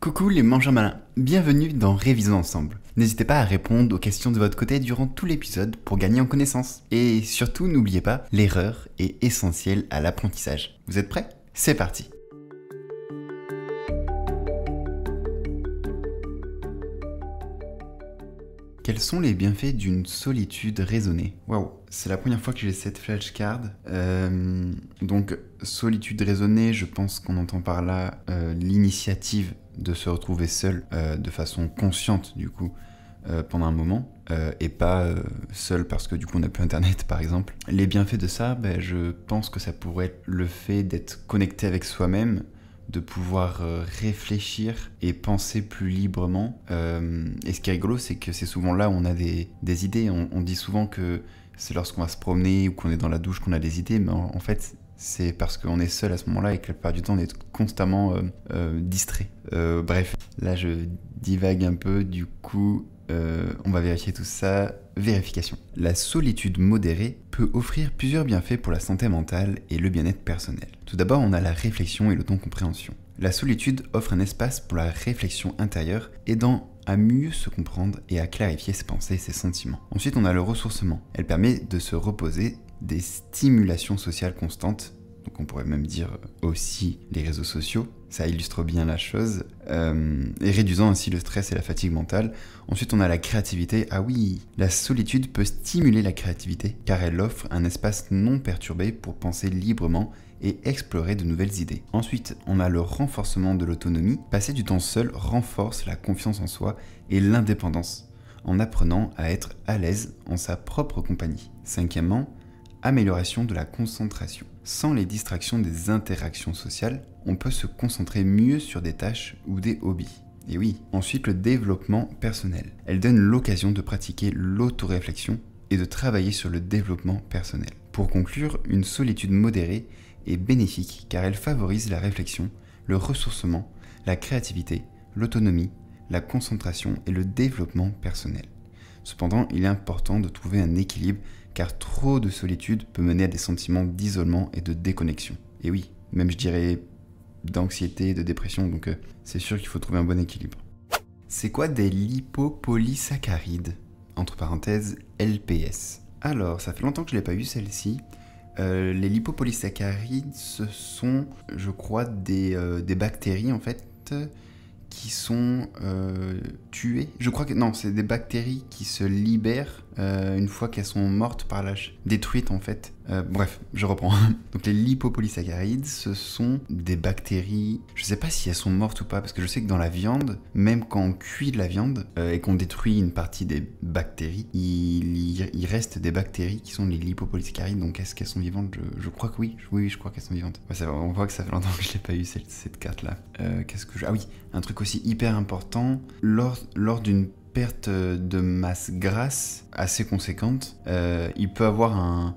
Coucou les mangeurs malins, bienvenue dans Révisons ensemble. N'hésitez pas à répondre aux questions de votre côté durant tout l'épisode pour gagner en connaissance. Et surtout n'oubliez pas, l'erreur est essentielle à l'apprentissage. Vous êtes prêts C'est parti Quels sont les bienfaits d'une solitude raisonnée Waouh, c'est la première fois que j'ai cette flashcard. Euh, donc, solitude raisonnée, je pense qu'on entend par là euh, l'initiative de se retrouver seul euh, de façon consciente, du coup, pendant un moment. et pas seul parce que du coup on n'a plus internet par exemple. Les bienfaits de ça, ben, je pense que ça pourrait être le fait d'être connecté avec soi-même, de pouvoir euh, réfléchir et penser plus librement. Euh, et ce qui est rigolo, c'est que c'est souvent là où on a des, idées. On, dit souvent que c'est lorsqu'on va se promener ou qu'on est dans la douche qu'on a des idées, mais en, fait, c'est parce qu'on est seul à ce moment-là et que la plupart du temps, on est constamment euh, distrait. bref, là, je divague un peu, du coup, euh, on va vérifier tout ça. Vérification. La solitude modérée peut offrir plusieurs bienfaits pour la santé mentale et le bien-être personnel. Tout d'abord, on a la réflexion et compréhension. La solitude offre un espace pour la réflexion intérieure, aidant à mieux se comprendre et à clarifier ses pensées et ses sentiments. Ensuite, on a le ressourcement. Elle permet de se reposer des stimulations sociales constantes, donc on pourrait même dire aussi les réseaux sociaux, ça illustre bien la chose, euh, et réduisant ainsi le stress et la fatigue mentale. Ensuite, on a la créativité. Ah oui, la solitude peut stimuler la créativité, car elle offre un espace non perturbé pour penser librement et explorer de nouvelles idées. Ensuite, on a le renforcement de l'autonomie. Passer du temps seul renforce la confiance en soi et l'indépendance, en apprenant à être à l'aise en sa propre compagnie. Cinquièmement, amélioration de la concentration. Sans les distractions des interactions sociales, on peut se concentrer mieux sur des tâches ou des hobbies. Et oui, ensuite le développement personnel. Elle donne l'occasion de pratiquer l'autoréflexion et de travailler sur le développement personnel. Pour conclure, une solitude modérée est bénéfique car elle favorise la réflexion, le ressourcement, la créativité, l'autonomie, la concentration et le développement personnel. Cependant, il est important de trouver un équilibre car trop de solitude peut mener à des sentiments d'isolement et de déconnexion. Et oui, même je dirais d'anxiété, de dépression, donc euh, c'est sûr qu'il faut trouver un bon équilibre. C'est quoi des lipopolysaccharides Entre parenthèses, LPS. Alors, ça fait longtemps que je ne l'ai pas eu celle-ci. Euh, les lipopolysaccharides, ce sont, je crois, des, euh, des bactéries en fait qui sont tués, euh, tuées. Je crois que non, c'est des bactéries qui se libèrent euh, une fois qu'elles sont mortes par l'âge. détruites en fait. Euh, bref, je reprends. Donc les lipopolysaccharides, ce sont des bactéries. Je sais pas si elles sont mortes ou pas, parce que je sais que dans la viande, même quand on cuit de la viande euh, et qu'on détruit une partie des bactéries, il, il, reste des bactéries qui sont les lipopolysaccharides. Donc est-ce qu'elles sont vivantes je, crois que oui. Oui, je crois qu'elles sont vivantes. on voit que ça fait longtemps que je l'ai pas eu cette, carte-là. Euh, qu'est-ce que Ah oui, un truc aussi hyper important. Lors, lors d'une perte de masse grasse assez conséquente, euh, il peut avoir un,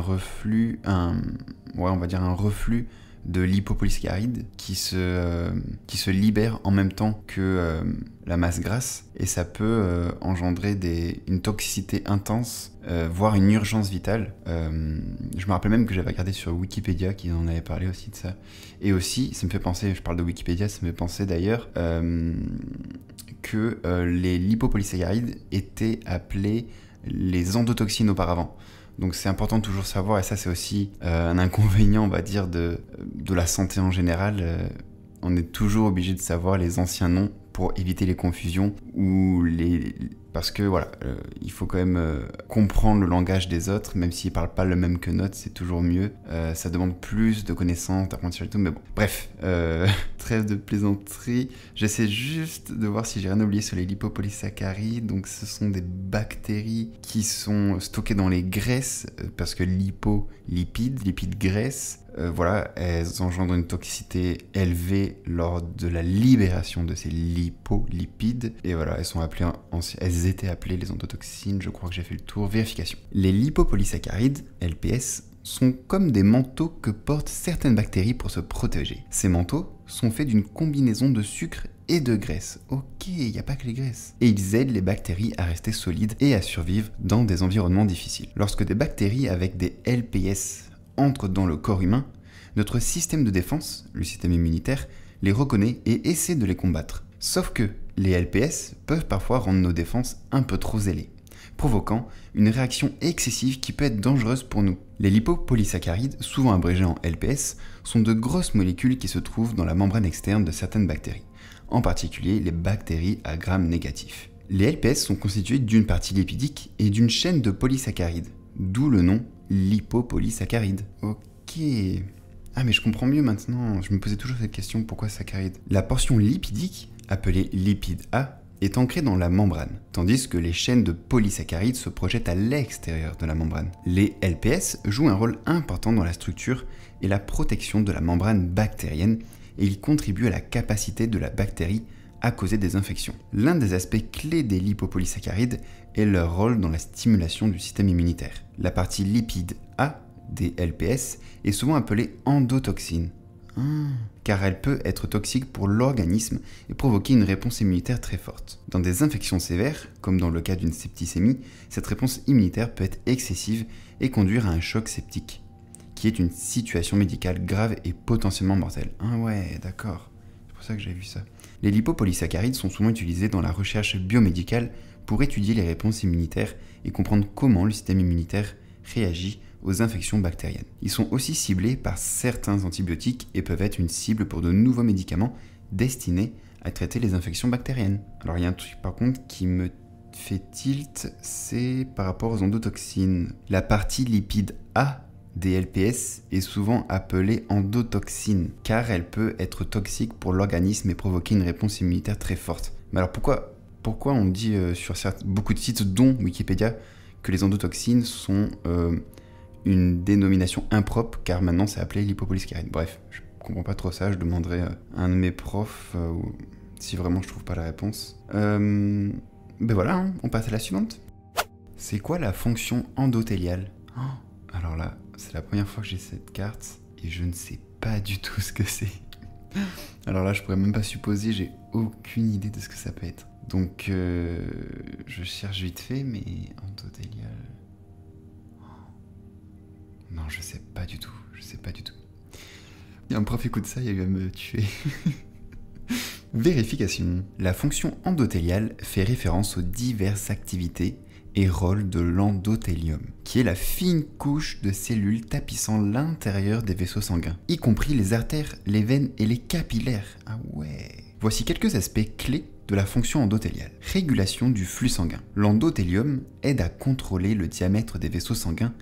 reflux, un, on va dire un reflux de l'hypopolyscaride euh, qui se, libère en même temps que euh, la masse grasse et ça peut engendrer une toxicité intense, voire une urgence vitale. je me rappelle même que j'avais regardé sur Wikipédia qu'ils en avaient parlé aussi de ça. Et aussi, ça me fait penser, je parle de Wikipédia, ça me fait penser d'ailleurs que euh, les lipopolysaccharides étaient appelés les endotoxines auparavant. Donc c'est important de toujours savoir, et ça c'est aussi euh, un inconvénient, on va dire, de, de la santé en général. Euh, on est toujours obligé de savoir les anciens noms pour éviter les confusions ou les, parce que voilà, euh, il faut quand même euh, comprendre le langage des autres, même s'ils parlent pas le même que notre, c'est toujours mieux. Euh, ça demande plus de connaissances, d'apprentissage et tout, mais bon. Bref, trêve de plaisanterie. J'essaie juste de voir si j'ai rien oublié sur les lipopolysaccharides. Donc ce sont des bactéries qui sont stockées dans les graisses, parce que lipo, lipides, lipide graisse. Euh, voilà, elles engendrent une toxicité élevée lors de la libération de ces lipolipides. Et voilà, elles, sont appelées, elles étaient appelées les endotoxines, je crois que j'ai fait le tour, vérification. Les lipopolysaccharides, LPS, sont comme des manteaux que portent certaines bactéries pour se protéger. Ces manteaux sont faits d'une combinaison de sucre et de graisse. Ok, il n'y a pas que les graisses. Et ils aident les bactéries à rester solides et à survivre dans des environnements difficiles. Lorsque des bactéries avec des LPS entrent dans le corps humain, notre système de défense, le système immunitaire, les reconnaît et essaie de les combattre. Sauf que les LPS peuvent parfois rendre nos défenses un peu trop zélées, provoquant une réaction excessive qui peut être dangereuse pour nous. Les lipopolysaccharides, souvent abrégés en LPS, sont de grosses molécules qui se trouvent dans la membrane externe de certaines bactéries, en particulier les bactéries à gram négatif. Les LPS sont constitués d'une partie lipidique et d'une chaîne de polysaccharides, d'où le nom lipopolysaccharide. Ok. Ah mais je comprends mieux maintenant, je me posais toujours cette question, pourquoi saccharide La portion lipidique, appelée lipide A, est ancrée dans la membrane, tandis que les chaînes de polysaccharides se projettent à l'extérieur de la membrane. Les LPS jouent un rôle important dans la structure et la protection de la membrane bactérienne et ils contribuent à la capacité de la bactérie à causer des infections. L'un des aspects clés des lipopolysaccharides est leur rôle dans la stimulation du système immunitaire. La partie lipide A des LPS est souvent appelée endotoxine, ah. car elle peut être toxique pour l'organisme et provoquer une réponse immunitaire très forte. Dans des infections sévères, comme dans le cas d'une septicémie, cette réponse immunitaire peut être excessive et conduire à un choc septique, qui est une situation médicale grave et potentiellement mortelle. Ah ouais, d'accord, c'est pour ça que j'avais vu ça les lipopolysaccharides sont souvent utilisés dans la recherche biomédicale pour étudier les réponses immunitaires et comprendre comment le système immunitaire réagit aux infections bactériennes. Ils sont aussi ciblés par certains antibiotiques et peuvent être une cible pour de nouveaux médicaments destinés à traiter les infections bactériennes. Alors il y a un truc par contre qui me fait tilt, c'est par rapport aux endotoxines. La partie lipide A LPS est souvent appelée endotoxine car elle peut être toxique pour l'organisme et provoquer une réponse immunitaire très forte. Mais alors pourquoi, pourquoi on dit euh, sur certains beaucoup de sites, dont Wikipédia, que les endotoxines sont euh, une dénomination impropre car maintenant c'est appelé lipopolysaccharide. Bref, je comprends pas trop ça, je demanderai euh, à un de mes profs si vraiment je trouve pas la réponse. ben voilà, hein, on passe à la suivante. C'est quoi la fonction endothéliale oh, Alors là, c'est la première fois que j'ai cette carte et je ne sais pas du tout ce que c'est. Alors là, je pourrais même pas supposer, j'ai aucune idée de ce que ça peut être. Donc, euh, je cherche vite fait, mais endothélial... Oh. Non, je sais pas du tout, je sais pas du tout. a un prof écoute ça, il va me tuer. Vérification. La fonction endothéliale fait référence aux diverses activités et rôle de l'endothélium, qui est la fine couche de cellules tapissant l'intérieur des vaisseaux sanguins, y compris les artères, les veines et les capillaires. Ah ouais. Voici quelques aspects clés de la fonction endothéliale. Régulation du flux sanguin. L'endothélium aide à contrôler le diamètre des vaisseaux sanguins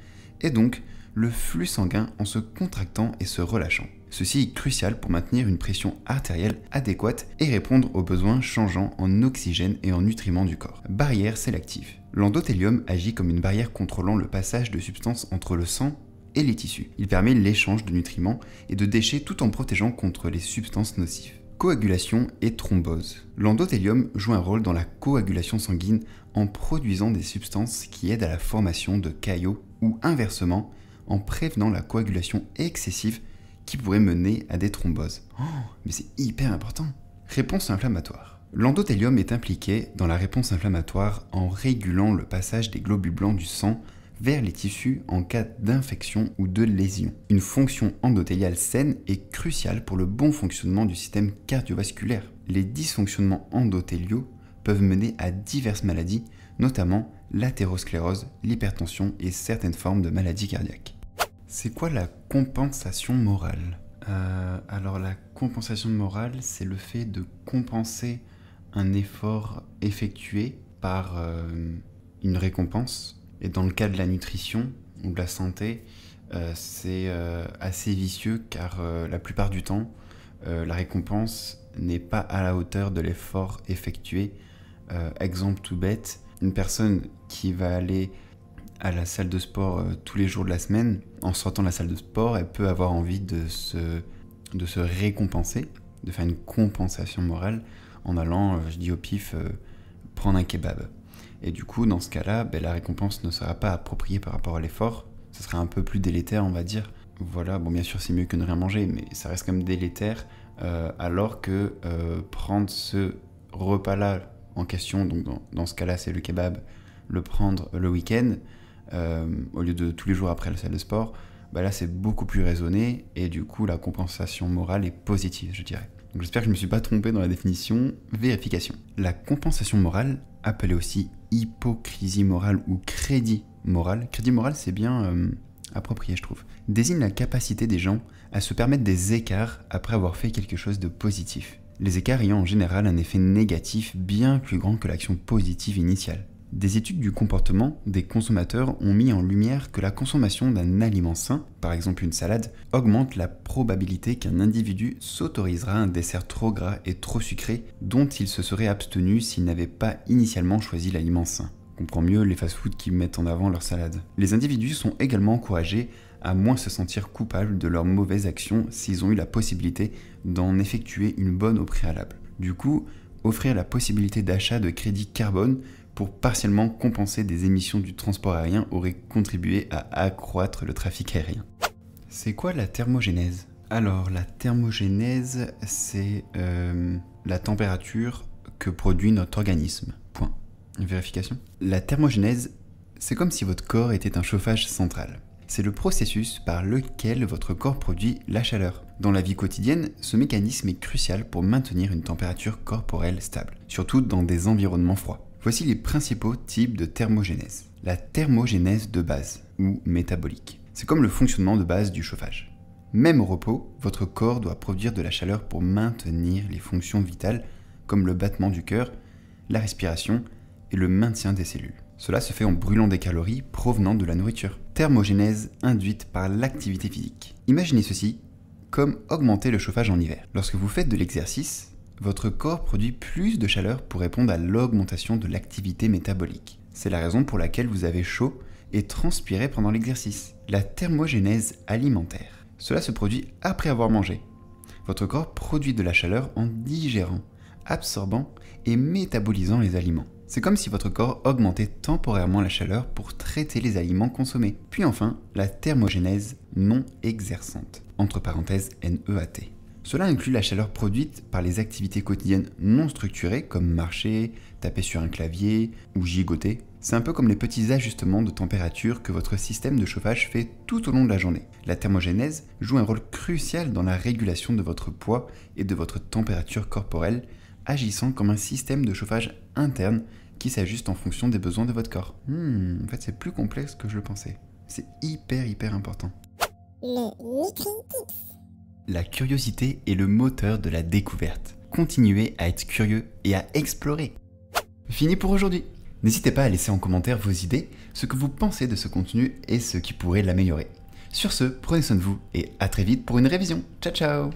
et donc le flux sanguin en se contractant et se relâchant. Ceci est crucial pour maintenir une pression artérielle adéquate et répondre aux besoins changeants en oxygène et en nutriments du corps. Barrière sélective. L'endothélium agit comme une barrière contrôlant le passage de substances entre le sang et les tissus. Il permet l'échange de nutriments et de déchets tout en protégeant contre les substances nocives. Coagulation et thrombose. L'endothélium joue un rôle dans la coagulation sanguine en produisant des substances qui aident à la formation de caillots ou inversement en prévenant la coagulation excessive qui pourrait mener à des thromboses. Oh, mais c'est hyper important. Réponse inflammatoire. L'endothélium est impliqué dans la réponse inflammatoire en régulant le passage des globules blancs du sang vers les tissus en cas d'infection ou de lésion. Une fonction endothéliale saine est cruciale pour le bon fonctionnement du système cardiovasculaire. Les dysfonctionnements endothéliaux peuvent mener à diverses maladies, notamment l'athérosclérose, l'hypertension et certaines formes de maladies cardiaques. C'est quoi la compensation morale euh, Alors la compensation morale, c'est le fait de compenser un effort effectué par euh, une récompense. Et dans le cas de la nutrition ou de la santé, euh, c'est euh, assez vicieux car la plupart du temps, la récompense n'est pas à la hauteur de l'effort effectué. exemple tout bête, une personne qui va aller à la salle de sport tous les jours de la semaine, en sortant de la salle de sport, elle peut avoir envie de se récompenser, de faire une compensation morale, en allant, euh, je dis au pif, euh, prendre un kebab. Et du coup, dans ce cas-là, ben, la récompense ne sera pas appropriée par rapport à l'effort, ce sera un peu plus délétère, on va dire. Voilà, bon, bien sûr, c'est mieux que ne rien manger, mais ça reste quand même délétère, euh, alors que prendre ce repas-là en question, donc dans, ce cas-là, c'est le kebab, le prendre le week-end, au lieu de tous les jours après la salle de sport, ben là, c'est beaucoup plus raisonné, et du coup, la compensation morale est positive, je dirais. Donc j'espère que je ne me suis pas trompé dans la définition. Vérification. La compensation morale, appelée aussi hypocrisie morale ou crédit moral, crédit moral c'est bien euh, approprié je trouve, désigne la capacité des gens à se permettre des écarts après avoir fait quelque chose de positif. Les écarts ayant en général un effet négatif bien plus grand que l'action positive initiale. Des études du comportement des consommateurs ont mis en lumière que la consommation d'un aliment sain, par exemple une salade, augmente la probabilité qu'un individu s'autorisera un dessert trop gras et trop sucré dont il se serait abstenu s'il n'avait pas initialement choisi l'aliment sain. On comprend mieux les fast-foods qui mettent en avant leur salade. Les individus sont également encouragés à moins se sentir coupables de leurs mauvaises actions s'ils ont eu la possibilité d'en effectuer une bonne au préalable. Du coup, offrir la possibilité d'achat de crédits carbone pour partiellement compenser des émissions du transport aérien aurait contribué à accroître le trafic aérien. C'est quoi la thermogénèse Alors la thermogénèse, c'est euh, la température que produit notre organisme. Point. Vérification. La thermogénèse, c'est comme si votre corps était un chauffage central. C'est le processus par lequel votre corps produit la chaleur. Dans la vie quotidienne, ce mécanisme est crucial pour maintenir une température corporelle stable, surtout dans des environnements froids. Voici les principaux types de thermogénèse. La thermogénèse de base, ou métabolique. C'est comme le fonctionnement de base du chauffage. Même au repos, votre corps doit produire de la chaleur pour maintenir les fonctions vitales comme le battement du cœur, la respiration et le maintien des cellules. Cela se fait en brûlant des calories provenant de la nourriture. Thermogénèse induite par l'activité physique. Imaginez ceci comme augmenter le chauffage en hiver. Lorsque vous faites de l'exercice, votre corps produit plus de chaleur pour répondre à l'augmentation de l'activité métabolique. C'est la raison pour laquelle vous avez chaud et transpiré pendant l'exercice. La thermogénèse alimentaire. Cela se produit après avoir mangé. Votre corps produit de la chaleur en digérant, absorbant et métabolisant les aliments. C'est comme si votre corps augmentait temporairement la chaleur pour traiter les aliments consommés. Puis enfin, la thermogénèse non exerçante, entre parenthèses NEAT. Cela inclut la chaleur produite par les activités quotidiennes non structurées comme marcher, taper sur un clavier ou gigoter. C'est un peu comme les petits ajustements de température que votre système de chauffage fait tout au long de la journée. La thermogénèse joue un rôle crucial dans la régulation de votre poids et de votre température corporelle, agissant comme un système de chauffage interne qui s'ajuste en fonction des besoins de votre corps. Hmm, en fait c'est plus complexe que je le pensais. C'est hyper hyper important. Le la curiosité est le moteur de la découverte. Continuez à être curieux et à explorer. Fini pour aujourd'hui. N'hésitez pas à laisser en commentaire vos idées, ce que vous pensez de ce contenu et ce qui pourrait l'améliorer. Sur ce, prenez soin de vous et à très vite pour une révision. Ciao ciao